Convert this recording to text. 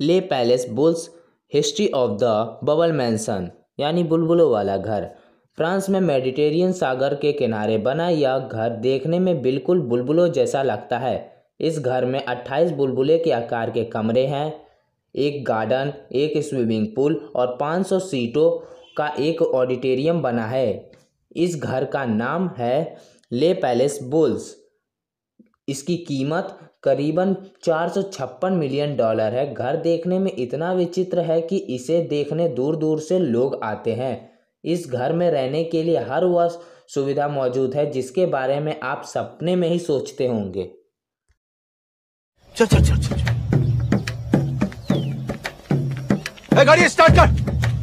ले Palais Bulles history of the bubble mansion यानी बुलबुलों वाला घर फ्रांस में मेडिटेरियन सागर के किनारे बना यह घर देखने में बिल्कुल बुलबुलों जैसा लगता है इस घर में 28 बुलबुले के आकार के कमरे हैं एक गार्डन एक स्विमिंग पूल और 500 सीटों का एक ऑडिटोरियम बना है इस घर का नाम है ले पैलेस बुल्स इसकी कीमत करीबन चार मिलियन डॉलर है घर देखने में इतना विचित्र है कि इसे देखने दूर दूर से लोग आते हैं इस घर में रहने के लिए हर वह सुविधा मौजूद है जिसके बारे में आप सपने में ही सोचते होंगे चल चल चल चल गाड़ी स्टार्ट कर